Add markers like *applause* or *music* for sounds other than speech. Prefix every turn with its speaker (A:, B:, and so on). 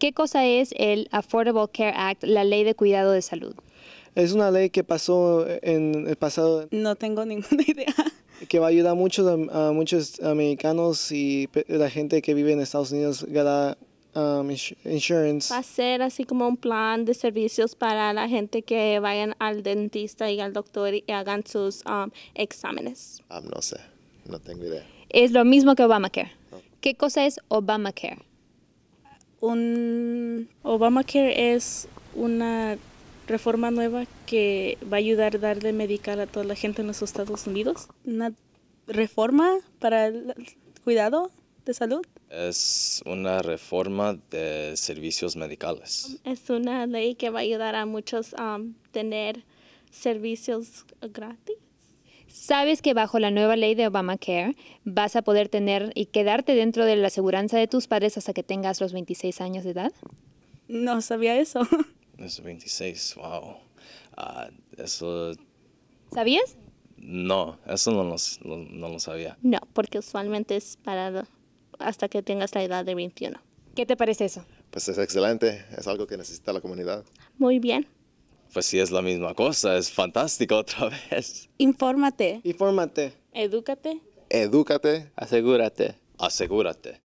A: ¿Qué cosa es el Affordable Care Act, la ley de cuidado de salud?
B: Es una ley que pasó en el pasado. No tengo ninguna *laughs* idea. Que va a ayudar mucho a, muchos americanos y la gente que vive en Estados Unidos a dar um, insurance. Va a ser así como un plan de servicios para la gente que vayan al dentista y al doctor y hagan sus um, exámenes. Ah, no sé,
A: no tengo idea.
B: Es lo mismo que Obamacare. ¿Qué cosa es Obamacare? un Obamacare es una reforma nueva que va a ayudar a darle medical a toda la gente en los Estados Unidos. Una reforma para el cuidado de salud.
A: Es una reforma de servicios medicales.
B: Es una ley que va a ayudar a muchos a um, tener servicios gratis sabes que bajo la nueva ley de Obamacare vas
A: a poder tener y quedarte dentro de la aseguranza de tus padres hasta que tengas los 26 años de edad?
B: No sabía eso. *laughs*
A: Es 26, wow. Ah, eso... ¿Sabías? No, eso no lo, no lo sabía.
B: No, porque usualmente es parado hasta que tengas la edad de 21. ¿Qué te parece eso?
A: Pues es excelente, es algo que necesita la comunidad. Muy bien pues sí es la misma cosa, es fantástico *laughs* otra vez.
B: Infórmate.
A: Infórmate.
B: Edúcate.
A: Edúcate. Asegúrate. Asegúrate.